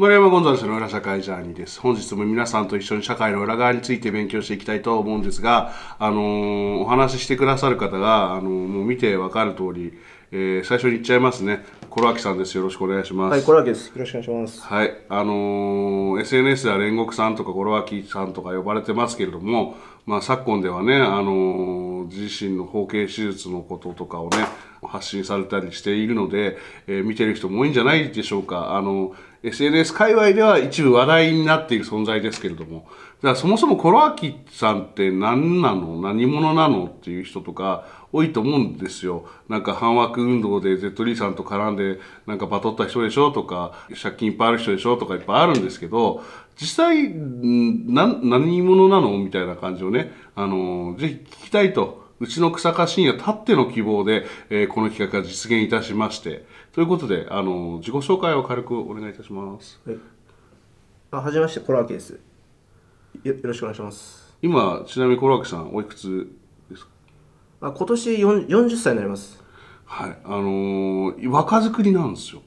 丸山ゴンザレスの裏社会ジャーニーです。本日も皆さんと一緒に社会の裏側について勉強していきたいと思うんですが、あのー、お話ししてくださる方が、あのー、もう見てわかる通り、えー、最初に言っちゃいますね。コロアキさんです。よろしくお願いします。はい、コロアキです。よろしくお願いします。はい、あの SNS では煉獄さんとかコロアキさんとか呼ばれてますけれども、まあ、昨今ではね、あの自身の包茎手術のこととかをね、発信されたりしているので、え見てる人も多いんじゃないでしょうか。あのー SNS 界隈では一部話題になっている存在ですけれども、じゃあそもそもコロアキさんって何なの何者なのっていう人とか多いと思うんですよ。なんか反枠運動で Z さんと絡んでなんかバトった人でしょとか、借金いっぱいある人でしょとかいっぱいあるんですけど、実際、な、何者なのみたいな感じをね、あの、ぜひ聞きたいと。うちの草加信也たっての希望で、えー、この企画が実現いたしまして、ということで、あの自己紹介を軽くお願いいたします。はい。あ、はじめまして、コラーケです。よよろしくお願いします。今、ちなみにコラーケさん、おいくつですかあ今年四、四十歳になります。はい。あのー、若作りなんですよ。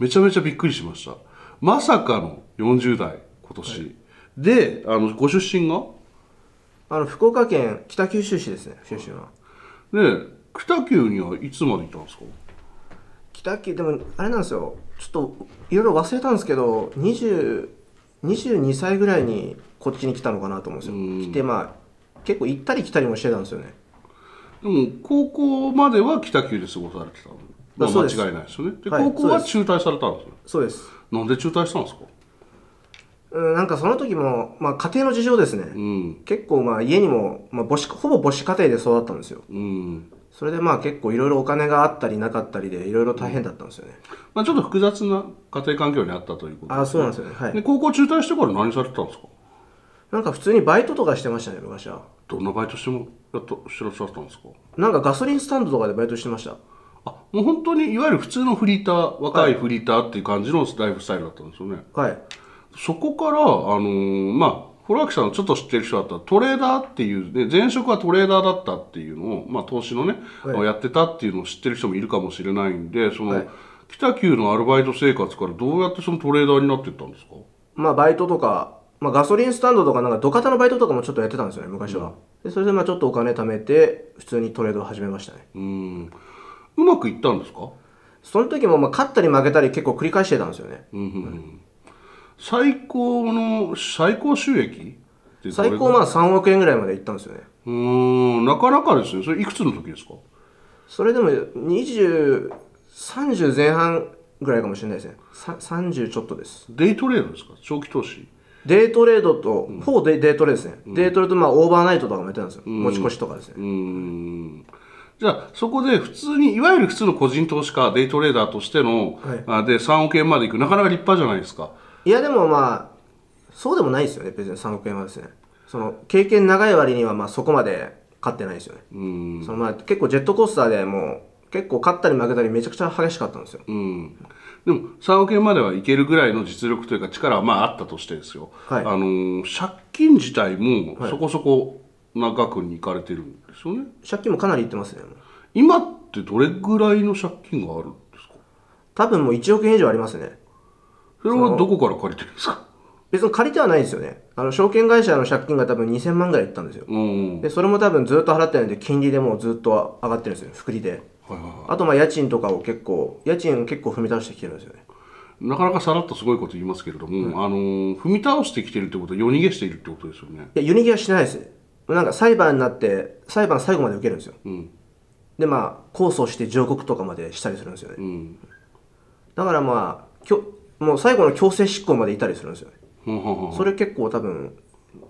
めちゃめちゃびっくりしました。まさかの四十代、今年。はい、で、あの、ご出身があの、福岡県北九州市ですね、九州は。で、北九にはいつまでいたんですか北九でもあれなんですよちょっといろいろ忘れたんですけど2 2歳ぐらいにこっちに来たのかなと思うんですよ、うん、来てまあ結構行ったり来たりもしてたんですよねでも高校までは北九で過ごされてたの、まあ、間違いないですよねで、高校は中退されたんですよそうですなんで中退したんですかうん、なんかその時も、まあ、家庭の事情ですね、うん、結構まあ家にも、まあ母子ほぼ母子家庭で育ったんですよ、うん、それでまあ結構いろいろお金があったりなかったりでいろいろ大変だったんですよね、まあ、ちょっと複雑な家庭環境にあったということで、あそうなんですよね、はい、で高校中退してから何されてたんですかなんか普通にバイトとかしてましたね昔はどんなバイトしてもやっとしてらっしゃったんですかなんかガソリンスタンドとかでバイトしてましたあもう本当にいわゆる普通のフリーター若いフリーターっていう感じのライフスタイルだったんですよねはいそこからあのー、まあ古明さんちょっと知ってる人だったらトレーダーっていうで前職はトレーダーだったっていうのを、まあ、投資のね、はい、やってたっていうのを知ってる人もいるかもしれないんでその、はい、北九のアルバイト生活からどうやってそのトレーダーになっていったんですか、まあ、バイトとか、まあ、ガソリンスタンドとかなんか土方のバイトとかもちょっとやってたんですよね昔は、うん、でそれでまあちょっとお金貯めて普通にトレードを始めましたねうんうまくいったんですかその時もまあ勝ったり負けたり結構繰り返してたんですよね、うんうんうん最高の最高収益最高まあ3億円ぐらいまでいったんですよねうんなかなかですねそれいくつの時ですかそれでも2030前半ぐらいかもしれないですね30ちょっとですデイトレードですか長期投資デイトレードと、うん、ほぼデデイトレですね、うん、デイトレードまあオーバーナイトとかもやってたんですよ、うん、持ち越しとかですねうんじゃあそこで普通にいわゆる普通の個人投資家デイトレーダーとしての、はい、で3億円までいくなかなか立派じゃないですかいやでもまあそうでもないですよね別に3億円はですねその経験長い割にはまあそこまで勝ってないですよねうんそのまあ結構ジェットコースターでもう結構勝ったり負けたりめちゃくちゃ激しかったんですようんでも3億円まではいけるぐらいの実力というか力はまああったとしてですよ、はい、あのー、借金自体もそこそこ長くに行かれてるんですよね、はい、借金もかなりいってますね今ってどれぐらいの借金があるんですか多分もう1億円以上ありますねそれはどこから借りてるんですか別に借りてはないですよね。あの、証券会社の借金が多分2000万ぐらいいったんですよ。で、それも多分ずっと払ってないんで、金利でもうずっと上がってるんですよ、福利で。はいはいはい、あと、まあ、家賃とかを結構、家賃結構踏み倒してきてるんですよね。なかなかさらっとすごいこと言いますけれども、うん、あのー、踏み倒してきてるってことは夜逃げしているってことですよね。いや、夜逃げはしないです。なんか裁判になって、裁判最後まで受けるんですよ。うん、で、まあ、控訴して上告とかまでしたりするんですよね。うん、だからまあ、きょもう最後の強制執行までいたりするんですよね。それ結構多分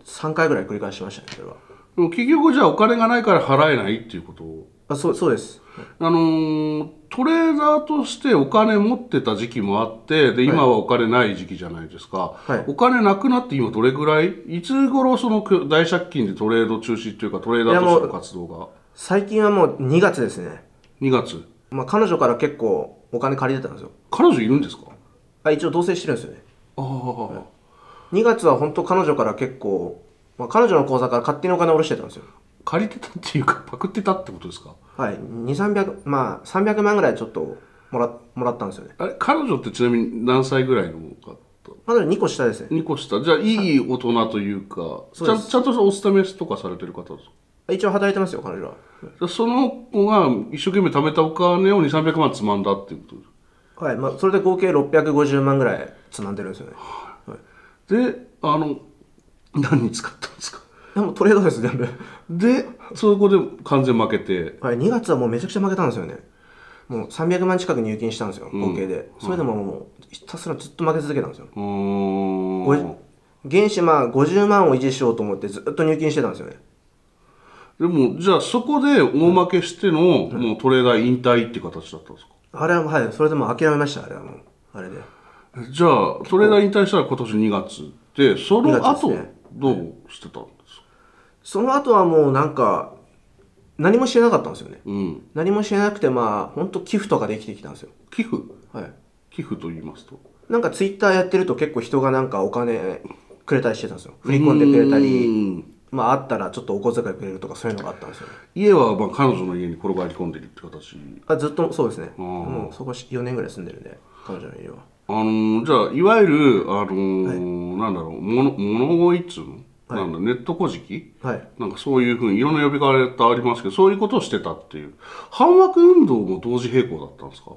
3回ぐらい繰り返しましたねそれはでも結局じゃあお金がないから払えないっていうことあそうそうですあのートレーダーとしてお金持ってた時期もあってで今はお金ない時期じゃないですか、はい、お金なくなって今どれぐらいいつ頃その大借金でトレード中止っていうかトレーダーとしての活動が最近はもう2月ですね2月、まあ、彼女から結構お金借りてたんですよ彼女いるんですかあ一応同棲してるんですよねああ、2月は本当彼女から結構、まあ、彼女の口座から勝手にお金を下ろしてたんですよ借りてたっていうか パクってたってことですかはい2300まあ300万ぐらいちょっともらもらったんですよねあれ彼女ってちなみに何歳ぐらいの方彼女2個下ですね2個下じゃあいい大人というかちゃんちゃんとお勤めとかされてる方ですか一応働いてますよ彼女はその子が一生懸命貯めたお金を2300万つまんだっていうことですはいまあ、それで合計650万ぐらいつまんでるんですよね、はい、であの何に使ったんですかでもトレードです全部でそこで完全負けてはい2月はもうめちゃくちゃ負けたんですよねもう300万近く入金したんですよ、合計でそれでももうひたすらずっと負け続けたんですようん。原資まあ50万を維持しようと思ってずっと入金してたんですよねでもじゃあそこで大負けしての、もうトレーダー引退って形だったんですかあれははいそれでも諦めましたあれはもうあれでじゃあそれが引退したら今年2月でその後どうしてたんですか、その後はもうなんか何もしてなかったんですよね、うん、何もしてなくてまあ本当寄付とかできてきたんですよ寄付はい寄付と言いますとなんかツイッターやってると結構人がなんかお金くれたりしてたんですよ振り込んでくれたりまあ、あったらちょっとお小遣いくれるとかそういうのがあったんですよ、ね、家はまあ彼女の家に転がり込んでるって形あずっとそうですねもうそこ4年ぐらい住んでるんで彼女の家はあのー、じゃあいわゆる、あのーはい、なんだろう物乞いっつうのなんだ、はい、ネットこじき、はい、なんかそういうふうにいろんな呼び方ありますけど、そういうことをしてたっていう。反枠運動も同時並行だったんですか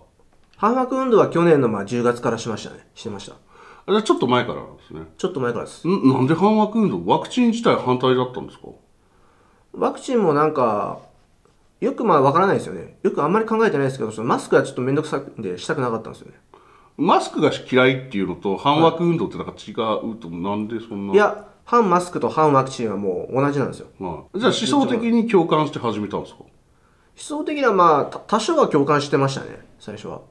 反枠運動は去年のまあ10月からしましたね。してました。あれはちょっと前からなんですね。ちょっと前からです。んなんで反ク運動、ワクチン自体反対だったんですかワクチンもなんか、よくまあわからないですよね。よくあんまり考えてないですけど、そのマスクはちょっとめんどくさくんでしたくなかったんですよね。マスクが嫌いっていうのと、反ク運動ってなんか違うと、なんでそんな。いや、反マスクと反ワクチンはもう同じなんですよ。はい、じゃあ思想的に共感して始めたんですか思想的にはまあ、た多少は共感してましたね、最初は。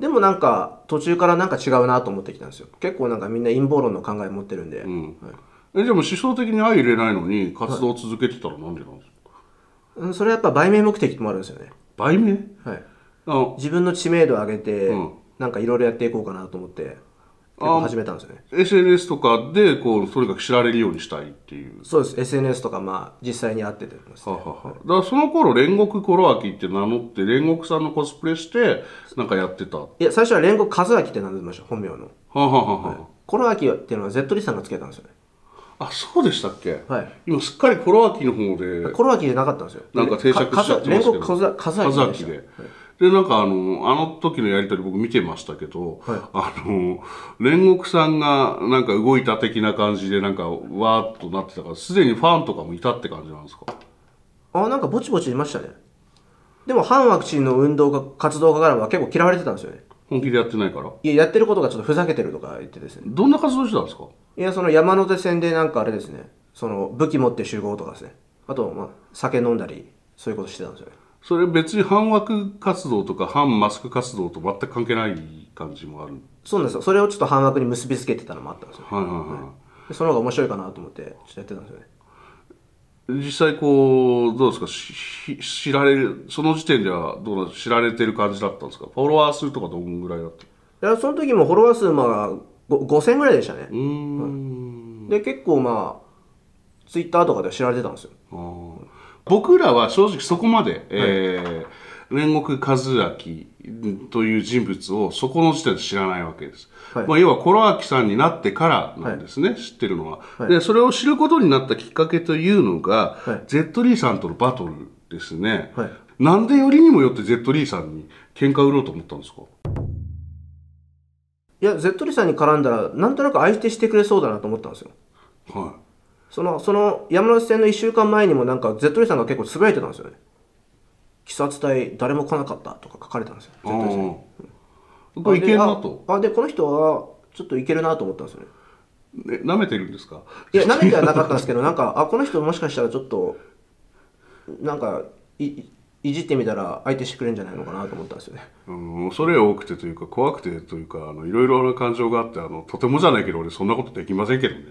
でもなんか途中からなんか違うなと思ってきたんですよ結構なんかみんな陰謀論の考え持ってるんで、うんはい、えでも思想的に相入れないのに活動を続けてたらなんでなんですか、はい、それはやっぱ売名目的もあるんですよね売名はいあ自分の知名度を上げて、うん、なんかいろいろやっていこうかなと思って始めたんですよね SNS とかでこうとにかく知られるようにしたいっていうそうです SNS とかまあ実際に会っててですね、ねはははだからその頃煉獄コロアキって名乗って煉獄さんのコスプレしてなんかやってたいや最初は煉獄和明って名乗ってました本名のはははは、はい、コロアキっていうのは Z リさんがつけたんですよねあそうでしたっけ、はい、今すっかりコロアキの方でコロアキじゃなかったんですよなんか定着しちゃってますけど煉獄和明で、はいで、なんかあの、あの時のやりとり僕見てましたけど、はい、あの、煉獄さんがなんか動いた的な感じでなんかわーっとなってたから、すでにファンとかもいたって感じなんですかあ、なんかぼちぼちいましたね。でも反ワクチンの運動が、活動家からは結構嫌われてたんですよね。本気でやってないからいや、やってることがちょっとふざけてるとか言ってですね。どんな活動してたんですかいや、その山手線でなんかあれですね、その武器持って集合とかですね。あと、まあ、酒飲んだり、そういうことしてたんですよね。それ別に反枠活動とか反マスク活動と全く関係ない感じもあるそうなんですよそれをちょっと反枠に結びつけてたのもあったんですよ、はいはいはいはい、その方が面白いかなと思ってちょっとやってたんですよね実際こうどうですかし知られるその時点ではどう知られてる感じだったんですかフォロワー数とかどんぐらいだったいやその時もフォロワー数まあ5000ぐらいでしたね、うん、で結構まあツイッターとかで知られてたんですよ僕らは正直そこまで、はい、えー、煉獄和明という人物をそこの時点で知らないわけです。はい、まあ、要は、コロアキさんになってからなんですね、はい、知ってるのは、はい、で。それを知ることになったきっかけというのが、はい、ゼットリーさんとのバトルですね。なんでよりにもよってゼットリーさんに喧嘩売ろうと思ったんですかいや、ゼットリーさんに絡んだら、なんとなく相手してくれそうだなと思ったんですよ。はい。その、その山手線の一週間前にもなんか Z リさんが結構つぶやいてたんですよね。鬼殺隊誰も来なかったとか書かれたんですよ。Z リさん。これいけるなと。あ、で、この人はちょっといけるなと思ったんですよね。え、舐めてるんですかいや、舐めてはなかったんですけど、なんか、あ、この人もしかしたらちょっと、なんか、いいじってみたら相手してくれるんじゃないのかなと思ったんですよね。うん、恐れ多くてというか怖くてというかあのいろいろな感情があってあのとてもじゃないけど俺そんなことできませんけどね、はい、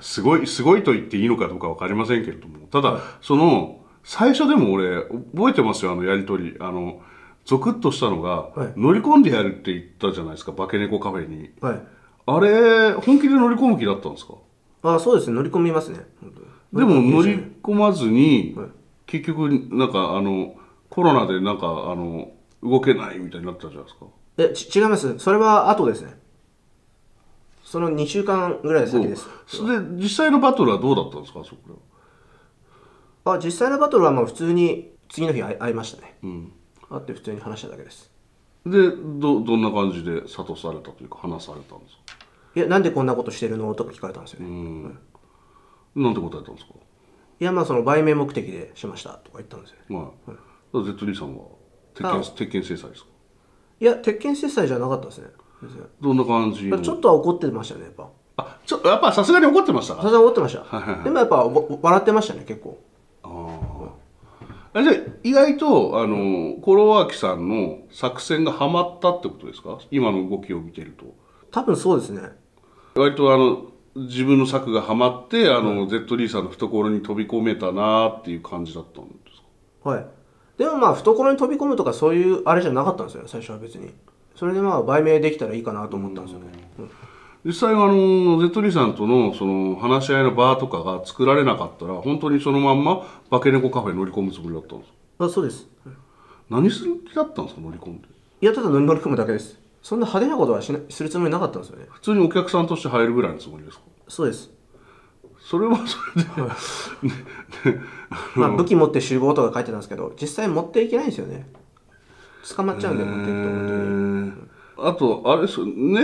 すごいすごいと言っていいのかどうか分かりませんけれどもただ、はい、その最初でも俺覚えてますよあのやり取りあのゾクッとしたのが、はい、乗り込んでやるって言ったじゃないですか化け猫カフェに、あれ本気で乗り込む気だったんですかあそうですね乗り込みますねでも乗り込まずに、結局なんかあのコロナでなんかあの動けないみたいになったじゃないですかえち違いますそれは後ですねその2週間ぐらい先ですそれで実際のバトルはどうだったんですかそこはあ実際のバトルはまあ普通に次の日会いましたね、うん、会って普通に話しただけですでどどんな感じで諭されたというか話されたんですかいやなんでこんなことしてるのとか聞かれたんですよね、うん、なんて答えたんですかいやまあその売名目的でしましたとか言ったんですよね、はい、はい Z 兄さんは鉄拳鉄拳制裁ですかいや鉄拳制裁じゃなかったですねどんな感じちょっとは怒ってましたねやっぱあちょやっぱさすがに怒ってましたさすがに怒ってました、でもやっぱ笑ってましたね結構ああ、じゃあ意外とあの、うん、コロワキさんの作戦がはまったってことですか今の動きを見てると多分そうですね割とあの自分の策がはまってあの、うん、ZD さんの懐に飛び込めたなっていう感じだったんですかはいでもまあ懐に飛び込むとかそういうあれじゃなかったんですよ最初は別にそれでまあ売名できたらいいかなと思ったんですよね、うん、実際はあのゼットリさんとのその話し合いの場とかが作られなかったら本当にそのまんま化け猫カフェに乗り込むつもりだったんですあそうです、何する気だったんですか乗り込んでいやただ乗り込むだけですそんな派手なことはしなするつもりなかったんですよね普通にお客さんとして入るぐらいのつもりですかそうですそれはそれで、ね まあ、武器持って集合とか書いてたんですけど実際持っていけないんですよね捕まっちゃうんで持っていくと本に。あと、あれ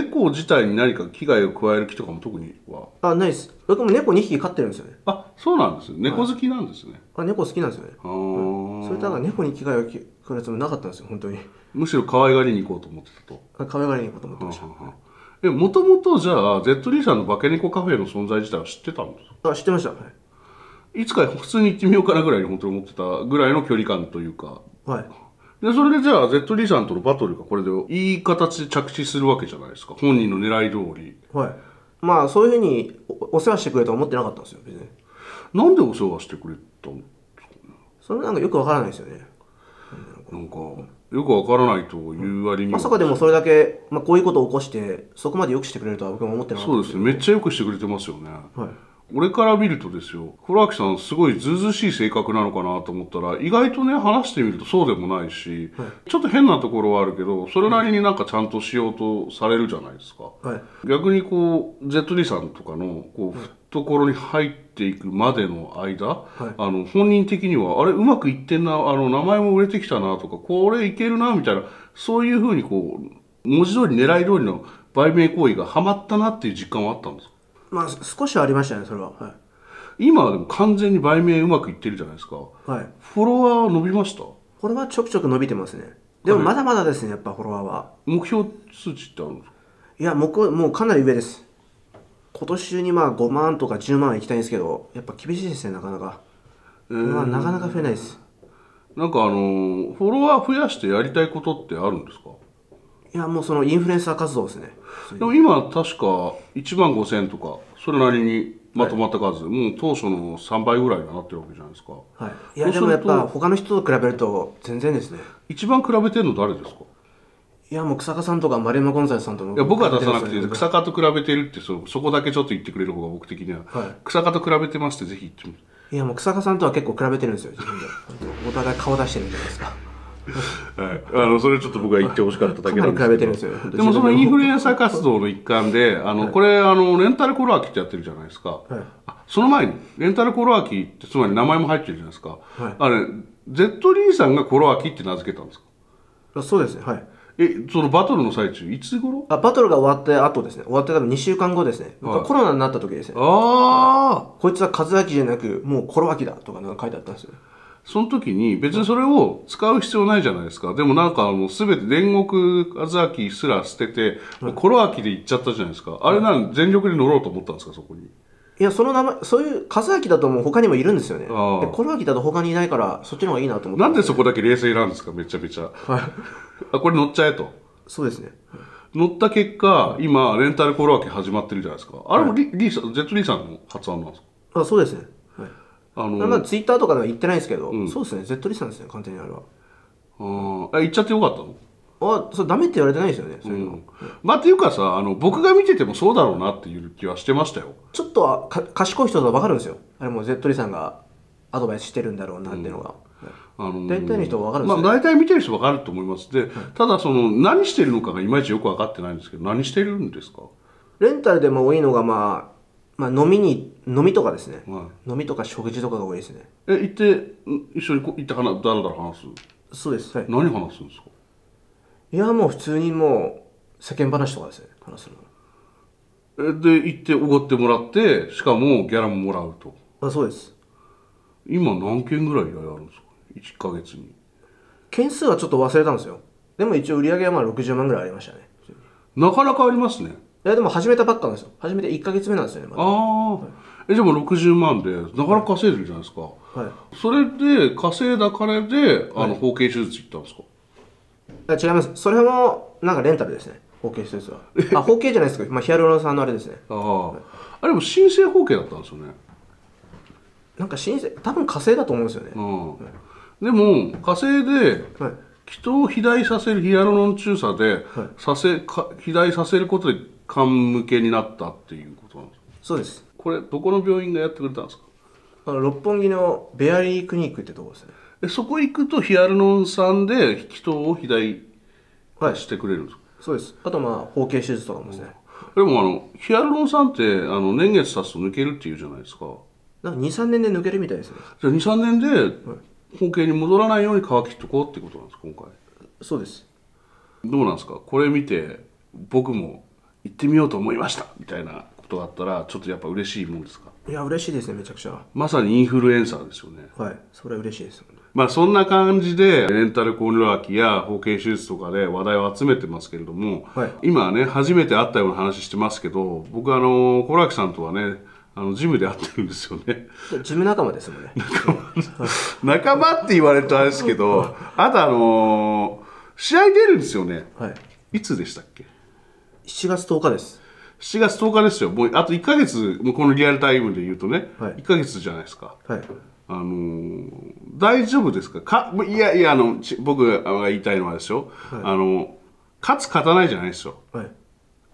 猫自体に何か危害を加える気とかも特にはあ、ないです。僕も猫2匹飼ってるんですよね。あ、そうなんです、よ。猫好きなんですね。はい、あ、猫好きなんですよね。あうん、それだか猫に危害を加えるつもりなかったんですよ、本当に。むしろ可愛がりに行こうと思ってたと。可愛がりに行こうと思ってました。はははえ、もともとじゃあ、ZD さんの化け猫カフェの存在自体は知ってたんですかあ、知ってました。はい。いつか普通に行ってみようかなぐらいに本当に思ってたぐらいの距離感というか。はい。で、それでじゃあ、ZD さんとのバトルがこれでいい形で着地するわけじゃないですか。本人の狙い通り。はい。まあ、そういうふうにお世話してくれとは思ってなかったんですよ、別に。なんでお世話してくれたんですかね。それなんかよくわからないですよね。なんか、よくわからないという割に、うん、まさかでもそれだけ、まあ、こういうことを起こしてそこまでよくしてくれるとは僕も思ってないそうですねめっちゃよくしてくれてますよね、はい、俺から見るとですよ黒脇さんすごいずうずしい性格なのかなと思ったら意外とね話してみるとそうでもないし、はい、ちょっと変なところはあるけどそれなりになんかちゃんとしようとされるじゃないですか、はい、逆にこう Z リさんとかのこう、はいところに入っていくまでの間、はい、あの本人的にはあれうまくいってんなあの名前も売れてきたなとかこれいけるなみたいなそういうふうにこう文字通り狙い通りの売名行為がはまったなっていう実感はあったんですまあ少しはありましたねそれは、はい、今でも完全に売名うまくいってるじゃないですか、はい、フォロワー伸びましたこれはちょくちょく伸びてますねでもまだまだですねやっぱフォロワーは目標数値ってあるんですかいやもうもうかなり上です今年中にまあ5万とか10万いきたいんですけどやっぱ厳しいですねなかなか、えー、まあ、なかなか増えないですなんかあのフォロワー増やしてやりたいことってあるんですかいやもうそのインフルエンサー活動ですねでも今確か1万5000とかそれなりにまとまった数、はい、もう当初の3倍ぐらいになってるわけじゃないですかはいいやでもやっぱ他の人と比べると全然ですね一番比べてるの誰ですかいやもう草加さんとか丸山ゴンザイさんといや僕は出さなくて草加と比べてるってそそこだけちょっと言ってくれる方が僕的には、はい、草加と比べてますってぜひ言っていやもう草加さんとは結構比べてるんですよ自分でお互い顔出してるんじゃないですかはい、あのそれちょっと僕は言ってほしかっただけなんですけどでもそのインフルエンサー活動の一環であの、はい、これあのレンタルコロアキってやってるじゃないですか、はい、その前にレンタルコロアキってつまり名前も入ってるじゃないですか、はい、あれ Z リーさんがコロアキって名付けたんですかそうですねはいえそのバトルの最中いつ頃あバトルが終わった後ですね終わって多分2週間後ですね、はい、コロナになった時ですねああこいつは和明じゃなくもうコロアキだとかなんか書いてあったんですよその時に別にそれを使う必要ないじゃないですか。でもなんかもうすべて煉獄あずすら捨てて、コロアキで行っちゃったじゃないですか。あれなん、全力で乗ろうと思ったんですか、そこに。いやその名前そういう和きだともう他にもいるんですよねでああコロアキだと他にいないからそっちの方がいいなと思ってなんでそこだけ冷静なんですかめちゃめちゃあこれ乗っちゃえとそうですね乗った結果今レンタルコロアキ始まってるじゃないですかあれもリ,、リーさんジェットリーさんの発案なんですかあそうですね、はい、あのなんツイッターとかでは言ってないんですけど、うんそうですね Z リストさんですね完全にあれはああ、え行っちゃってよかったのあそれダメって言われてないですよね、そういうの。まあっていうかさあの僕が見ててもそうだろうなっていう気はしてましたよちょっとはか賢い人だと分かるんですよ。あれもゼットリさんがアドバイスしてるんだろうなっていうのが。あのー大体の人は分かるんですねまあ、大体見てる人分かると思いますで、ただその何してるのかがいまいちよく分かってないんですけど何してるんですか、レンタルでも多いのが、まあ、まあ飲みに飲みとかですね、は飲みとか食事とかが多いですねえ行ってん一緒に行って話だらだら話すそうですはい何話すんですかいや、もう普通にもう、世間話とかですね、話すの。で、行っておごってもらって、しかもギャラももらうと。あ、そうです。今何件ぐらい依頼あるんですか ?1 ヶ月に。件数はちょっと忘れたんですよ。でも一応売り上げはまあ60万ぐらいありましたね。なかなかありますね。いや、でも始めたばっかなんですよ。始めて1か月目なんですよね、まだ。ああ、はい、え、でも60万で、なかなか稼いでるじゃないですか。はい。それで、稼いだ金で、あの、包茎手術行ったんですか、はいあ違いますそれもなんかレンタルですね包茎施設はあ包茎じゃないですけど、まあ、ヒアルロン酸のあれですねああ、はい、あれも新生包茎だったんですよねなんか新生多分火星だと思うんですよね、うん、はい、でも火星で、はい人を肥大させるヒアルロン注射で、はい、させか肥大させることで肝向けになったっていうことなんですかそうですこれどこの病院がやってくれたんですかあの六本木のベアリークリニックってとこですねえそこ行くとヒアルロン酸で人を肥大してくれるんですか、はい、そうですあとまあ包茎手術とかもですね、うん、でもあのヒアルロン酸ってあの年月経つと抜けるっていうじゃないですかなんか23年で抜けるみたいですねじゃあ23年で包茎に戻らないように乾きっとこうってことなんです今回そうですどうなんですかこれ見て僕も行ってみようと思いましたみたいなことがあったらちょっとやっぱ嬉しいもんですかいや嬉しいですねめちゃくちゃまさにインフルエンサーですよねはいそれ嬉しいですよねまあそんな感じでレンタルコール空きや包茎手術とかで話題を集めてますけれども、はい、今ね初めて会ったような話してますけど僕あのコーキ空さんとはねあのジムで会ってるんですよね。ジム仲間ですもんね。仲間って言われるとあれですけど、あとあのー、試合出るんですよね。はい。いつでしたっけ ?7 月10日です。7月10日ですよ。もうあと1か月、もうこのリアルタイムで言うとね、はい、1か月じゃないですか。はい。あのー、大丈夫ですかかいやいやあの僕が言いたいのはですよ、はい、あの勝つ勝たないじゃないですよ、はい、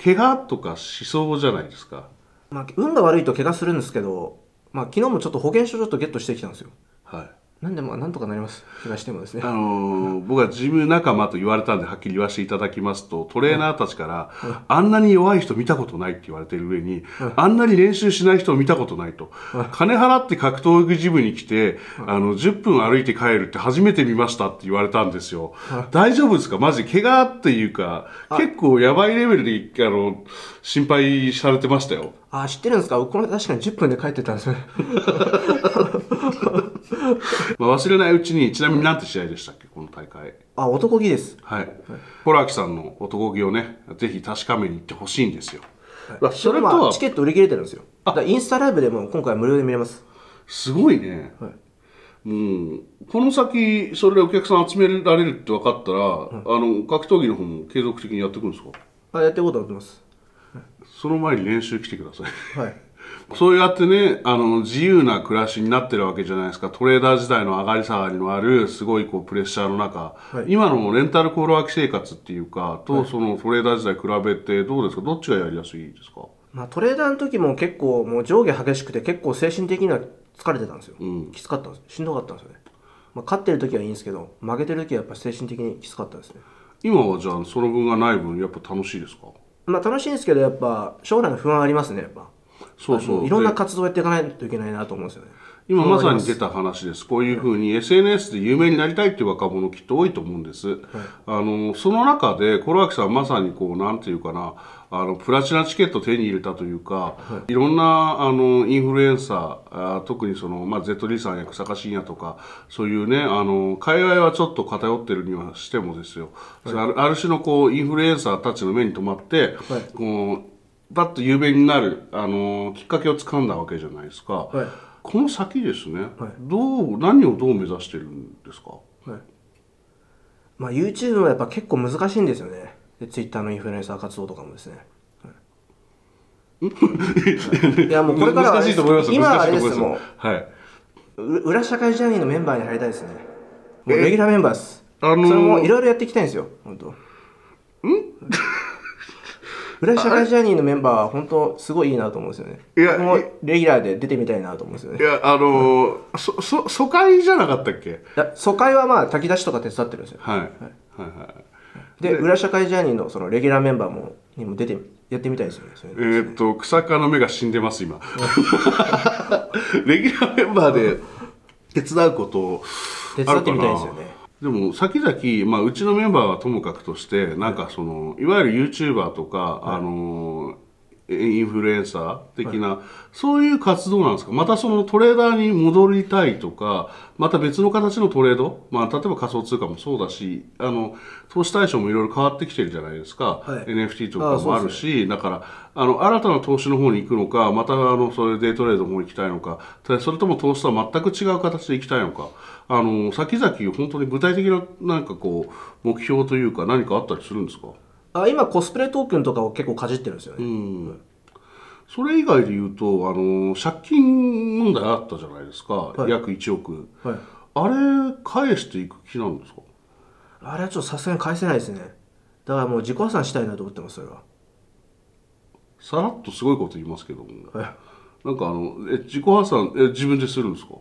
怪我とかしそうじゃないですか、まあ、運が悪いと怪我するんですけど、まあ、昨日もちょっと保険証ちょっとゲットしてきたんですよはいなんでもなんとかなります気がしてもですね、あのー、僕はジム仲間と言われたんではっきり言わせていただきますとトレーナーたちから、うんあんなに弱い人見たことないって言われてる上に、うん、あんなに練習しない人を見たことないと、金払って格闘技ジムに来て、あの10分歩いて帰るって初めて見ましたって言われたんですよ、大丈夫ですかマジ怪我っていうか結構やばいレベルであの心配されてましたよあ知ってるんですかこれ確かに10分で帰ってたんですね まあ忘れないうちに、ちなみに何て試合でしたっけ、この大会。あ、男気です。はい。ホラキさんの男気をね、ぜひ確かめに行ってほしいんですよ。はい、それとはチケット売り切れてるんですよ。だインスタライブでも今回無料で見れます。すごいね。はいうん、この先、それでお客さん集められるって分かったら、はい、あの格闘技の方も継続的にやっていくんですかあやっていこうと思ってます。その前に練習来てください。はいそうやってね、あの、自由な暮らしになってるわけじゃないですか。トレーダー時代の上がり下がりのある、すごいこう、プレッシャーの中、はい、今のレンタルコール空き生活っていうか、と、そのトレーダー時代比べてどうですかどっちがやりやすいですかまあ、トレーダーの時も結構、もう上下激しくて、結構精神的には疲れてたんですよ。うん、きつかったんです。しんどかったんですよね。まあ、勝ってる時はいいんですけど、負けてる時はやっぱ精神的にきつかったですね。今はじゃあ、その分がない分、やっぱ楽しいですかまあ、楽しいんですけど、やっぱ、将来の不安ありますね、やっぱ。そうそういろんな活動やっていかないといけないなと思うんですよね今まさに出た話です。こういうふうに SNS で有名になりたいっていう若者きっと多いと思うんです。はい、あの、その中で、コロワキさんまさにこう、なんていうかな、あの、プラチナチケット手に入れたというか、はい、いろんな、あの、インフルエンサー、あ特にその、まあ、ZD さんや草加信也とか、そういうね、あの、界隈はちょっと偏ってるにはしてもですよ。はい、ある種のこう、インフルエンサーたちの目に留まって、はい、こう、バッと有名になる、あのー、きっかけをつかんだわけじゃないですか、はい、この先ですね、はい、どう何をどう目指してるんですか、はいまあ、YouTube はやっぱ結構難しいんですよねで Twitter のインフルエンサー活動とかもですねいやもうこれからは、今はあれですもん、はい、裏社会ジャーニーのメンバーに入りたいですねもうレギュラーメンバーです、あのー、それもいろいろやっていきたいんですよ本当ん裏社会ジャーニーのメンバーは本当すごいいいなと思うんですよねいやもうレギュラーで出てみたいなと思うんですよねいやあのー、そそ疎開じゃなかったっけ疎開はまあ炊き出しとか手伝ってるんですよはい、はいはいはいで裏社会ジャーニーのそのレギュラーメンバーもにも出てやってみたいですよね。えー、っと、草加の目が死んでます、今。レギュラーメンバーで手伝うことを。手伝ってみたいですよね。でも先々、まあ、うちのメンバーはともかくとしてなんかそのいわゆる YouTuber とか、はい、あのインフルエンサー的な、はい、そういう活動なんですかまたそのトレーダーに戻りたいとかまた別の形のトレード、まあ、例えば仮想通貨もそうだしあの投資対象もいろいろ変わってきてるじゃないですか、はい、NFT とかもあるしだからあの新たな投資の方に行くのか、またあのそれデイトレードの方に行きたいのか、それとも投資とは全く違う形で行きたいのか、あの先々、本当に具体的ななんかこう目標というか、何かあったりするんですかあ今、コスプレトークンとかを結構かじってるんですよね。うんそれ以外で言うと、あの借金問題あったじゃないですか、はい、約1億、はい、あれ、返していく気なんですかあれはちょっとさすがに返せないですね。だからもう自己破産したいなと思ってます、それは。さらっとすごいこと言いますけども、はい、なんかあのえ自己破産え自分でするんですか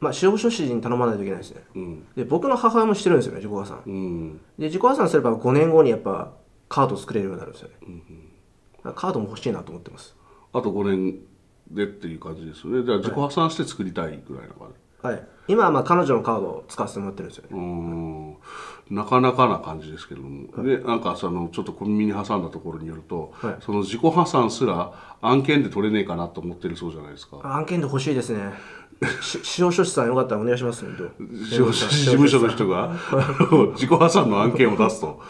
まあ、司法書士に頼まないといけないですね、うん、で僕の母親もしてるんですよね自己破産、うん、で自己破産すれば5年後にやっぱカード作れるようになるんですよね、うん、カードも欲しいなと思ってますあと5年でっていう感じですよねじゃあ自己破産して作りたいぐらいな感じ、はいはい、今はまあ彼女のカードを使わせてもらってるんですよねうんなかなかな感じですけども、はい、でなんかそのちょっと小耳に挟んだところによると、はい、その自己破産すら案件で取れねえかなと思ってるそうじゃないですか案件で欲しいですね司法書士さんよかったらお願いしますね司法書士事務所の人が自己破産の案件を出すと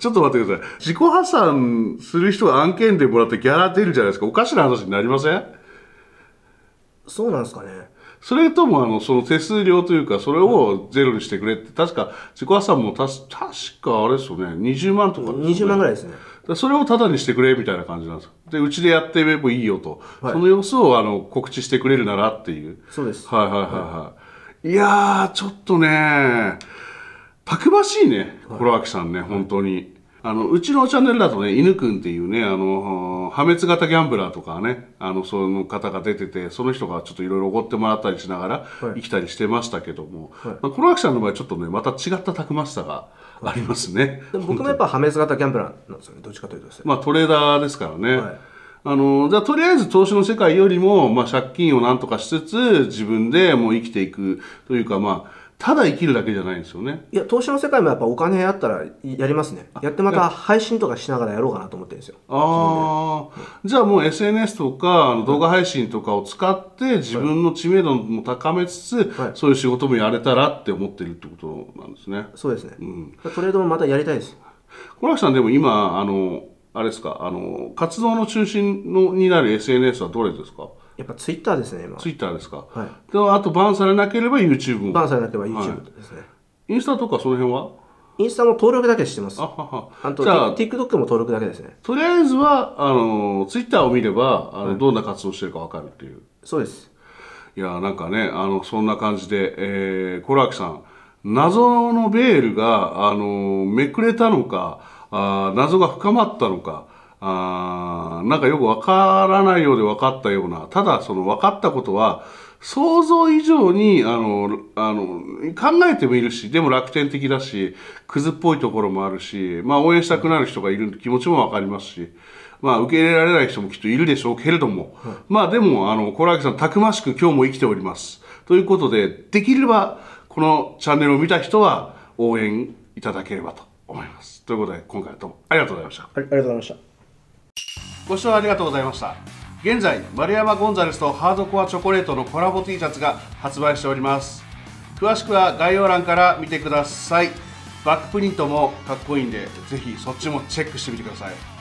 ちょっと待ってください自己破産する人が案件でもらってギャラ出るじゃないですかおかしな話になりませんそうなんですかねそれともあのその手数料というかそれをゼロにしてくれって確か自己破産もた確かあれですよね20万とか、ね、20万ぐらいですねそれをタダにしてくれみたいな感じなんですでうちでやってればいいよと、はい、その様子をあの告知してくれるならっていうそうですはいはいはいはい、はい、いやちょっとねたくましいね、黒脇さんね本当に、あの、うちのチャンネルだとね、犬くんっていうね、あの、破滅型ギャンブラーとかね、あの、その方が出てて、その人がちょっといろいろ怒ってもらったりしながら、生きたりしてましたけども、はい、まあ、黒木さんの場合ちょっとね、また違ったたくましさがありますね。はい、僕もやっぱ破滅型ギャンブラーなんですよね、どっちかというと、ね、まあ、トレーダーですからね。はいあの、じゃあとりあえず投資の世界よりも、まあ借金をなんとかしつつ、自分でもう生きていくというか、まあ、ただ生きるだけじゃないんですよねいや投資の世界もやっぱお金あったらやりますねやってまた配信とかしながらやろうかなと思ってるんですよああじゃあもう SNS とか動画配信とかを使って自分の知名度も高めつつ、はい、そういう仕事もやれたらって思ってるってことなんですねそうですね、うん、トレードもまたやりたいです小林さんでも今あのあれですかあの活動の中心のになる SNS はどれですかやっぱツイッターですね、今。ツイッターですか。はい。であと、バンされなければ YouTube も。バンされなければ YouTube ですね、はい。インスタとかその辺はインスタも登録だけしてます。あはは。あと、TikTok も登録だけですね。とりあえずは、あの、ツイッターを見れば、あの、はい、どんな活動してるかわかるっていう。そうです。いや、なんかね、あの、そんな感じで、えー、コラーキさん、謎のベールが、あの、めくれたのか、あ謎が深まったのか、あなんかよくわからないようで分かったような、ただその分かったことは、想像以上に、あの、あの、考えてもいるし、でも楽天的だし、クズっぽいところもあるし、まあ応援したくなる人がいる気持ちもわかりますし、まあ受け入れられない人もきっといるでしょうけれども、はい、まあでも、あの、コラーさん、たくましく今日も生きております。ということで、できれば、このチャンネルを見た人は応援いただければと思います。ということで、今回はどうもありがとうございました。ありがとうございました。ご視聴ありがとうございました現在丸山ゴンザレスとハードコアチョコレートのコラボ T シャツが発売しております詳しくは概要欄から見てくださいバックプリントもかっこいいんでぜひそっちもチェックしてみてください